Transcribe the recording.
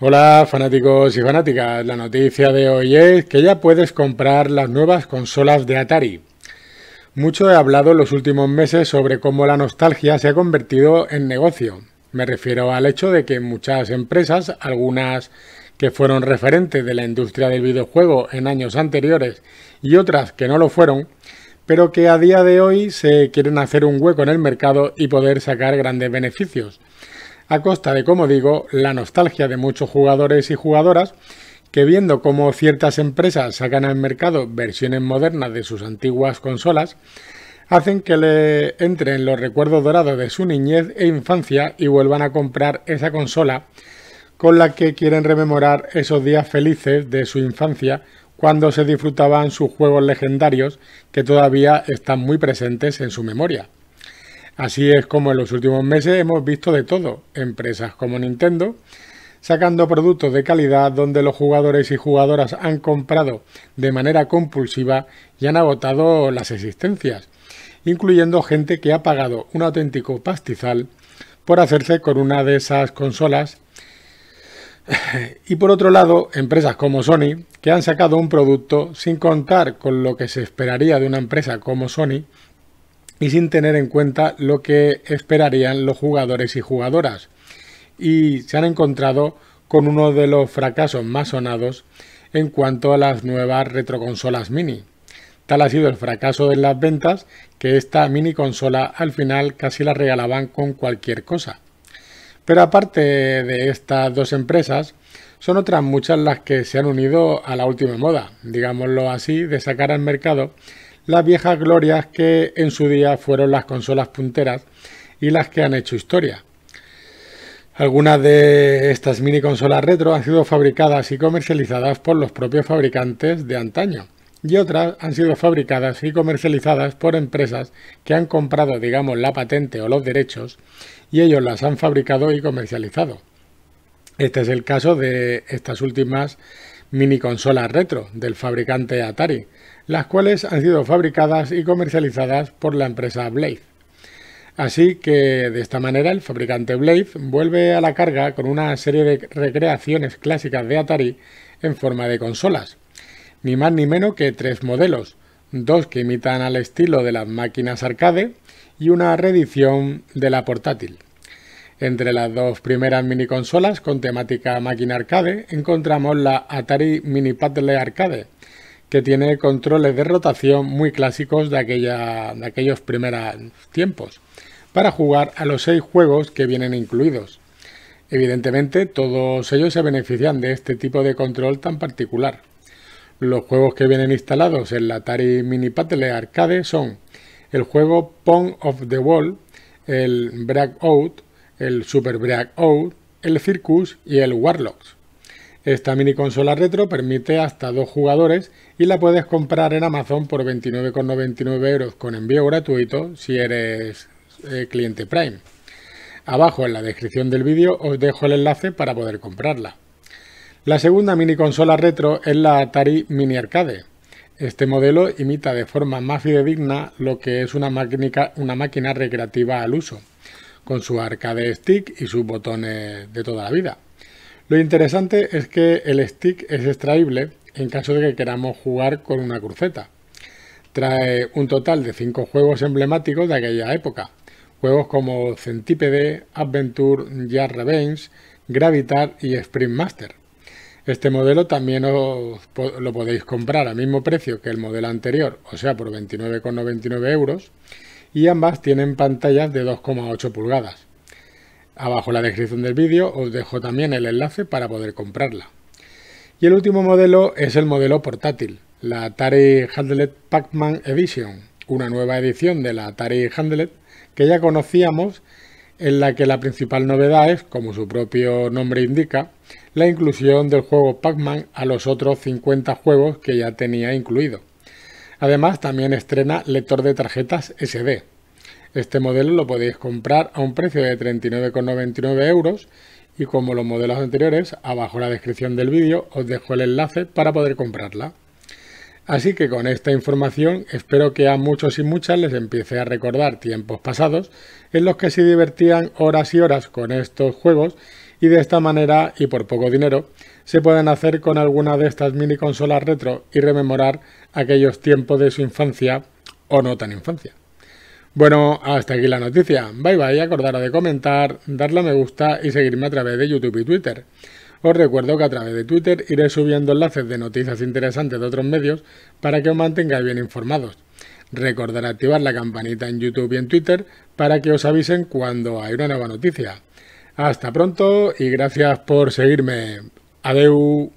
Hola fanáticos y fanáticas, la noticia de hoy es que ya puedes comprar las nuevas consolas de Atari. Mucho he hablado en los últimos meses sobre cómo la nostalgia se ha convertido en negocio. Me refiero al hecho de que muchas empresas, algunas que fueron referentes de la industria del videojuego en años anteriores y otras que no lo fueron, pero que a día de hoy se quieren hacer un hueco en el mercado y poder sacar grandes beneficios a costa de, como digo, la nostalgia de muchos jugadores y jugadoras que viendo cómo ciertas empresas sacan al mercado versiones modernas de sus antiguas consolas, hacen que le entren los recuerdos dorados de su niñez e infancia y vuelvan a comprar esa consola con la que quieren rememorar esos días felices de su infancia cuando se disfrutaban sus juegos legendarios que todavía están muy presentes en su memoria. Así es como en los últimos meses hemos visto de todo, empresas como Nintendo, sacando productos de calidad donde los jugadores y jugadoras han comprado de manera compulsiva y han agotado las existencias, incluyendo gente que ha pagado un auténtico pastizal por hacerse con una de esas consolas. y por otro lado, empresas como Sony, que han sacado un producto sin contar con lo que se esperaría de una empresa como Sony, y sin tener en cuenta lo que esperarían los jugadores y jugadoras. Y se han encontrado con uno de los fracasos más sonados en cuanto a las nuevas retroconsolas mini. Tal ha sido el fracaso en las ventas que esta mini consola al final casi la regalaban con cualquier cosa. Pero aparte de estas dos empresas, son otras muchas las que se han unido a la última moda, digámoslo así, de sacar al mercado las viejas glorias que en su día fueron las consolas punteras y las que han hecho historia. Algunas de estas mini consolas retro han sido fabricadas y comercializadas por los propios fabricantes de antaño y otras han sido fabricadas y comercializadas por empresas que han comprado, digamos, la patente o los derechos y ellos las han fabricado y comercializado. Este es el caso de estas últimas mini consolas retro del fabricante Atari, las cuales han sido fabricadas y comercializadas por la empresa Blade. Así que de esta manera el fabricante Blade vuelve a la carga con una serie de recreaciones clásicas de Atari en forma de consolas. Ni más ni menos que tres modelos, dos que imitan al estilo de las máquinas arcade y una reedición de la portátil. Entre las dos primeras mini consolas con temática máquina arcade encontramos la Atari Mini Paddle Arcade, que tiene controles de rotación muy clásicos de, aquella, aquellos primeros tiempos, para jugar a los seis juegos que vienen incluidos. Evidentemente, todos ellos se benefician de este tipo de control tan particular. Los juegos que vienen instalados en la Atari Mini Paddle Arcade son el juego Pong of the Wall, el Breakout, el Super Break Out, el Circus y el Warlocks. Esta mini consola retro permite hasta dos jugadores y la puedes comprar en Amazon por 29,99 euros con envío gratuito si eres eh, cliente Prime. Abajo en la descripción del vídeo os dejo el enlace para poder comprarla. La segunda mini consola retro es la Atari Mini Arcade. Este modelo imita de forma más fidedigna lo que es una máquina recreativa al uso con su arca de stick y sus botones de toda la vida. Lo interesante es que el stick es extraíble en caso de que queramos jugar con una cruceta. Trae un total de 5 juegos emblemáticos de aquella época. Juegos como Centipede, Adventure, Jazz Revenge, Gravitar y Spring Master. Este modelo también lo podéis comprar al mismo precio que el modelo anterior, o sea, por 29,99 euros y ambas tienen pantallas de 2,8 pulgadas. Abajo en la descripción del vídeo os dejo también el enlace para poder comprarla. Y el último modelo es el modelo portátil, la Atari Handlet Pac-Man Edition, una nueva edición de la Atari Handlet que ya conocíamos en la que la principal novedad es, como su propio nombre indica, la inclusión del juego Pac-Man a los otros 50 juegos que ya tenía incluido. Además, también estrena lector de tarjetas SD. Este modelo lo podéis comprar a un precio de 39,99 euros y como los modelos anteriores, abajo en la descripción del vídeo os dejo el enlace para poder comprarla. Así que con esta información espero que a muchos y muchas les empiece a recordar tiempos pasados en los que se divertían horas y horas con estos juegos y de esta manera y por poco dinero se pueden hacer con alguna de estas mini consolas retro y rememorar aquellos tiempos de su infancia o no tan infancia. Bueno, hasta aquí la noticia. Bye bye, acordaros de comentar, darle a me gusta y seguirme a través de YouTube y Twitter. Os recuerdo que a través de Twitter iré subiendo enlaces de noticias interesantes de otros medios para que os mantengáis bien informados. Recordad activar la campanita en YouTube y en Twitter para que os avisen cuando hay una nueva noticia. Hasta pronto y gracias por seguirme. Adeu.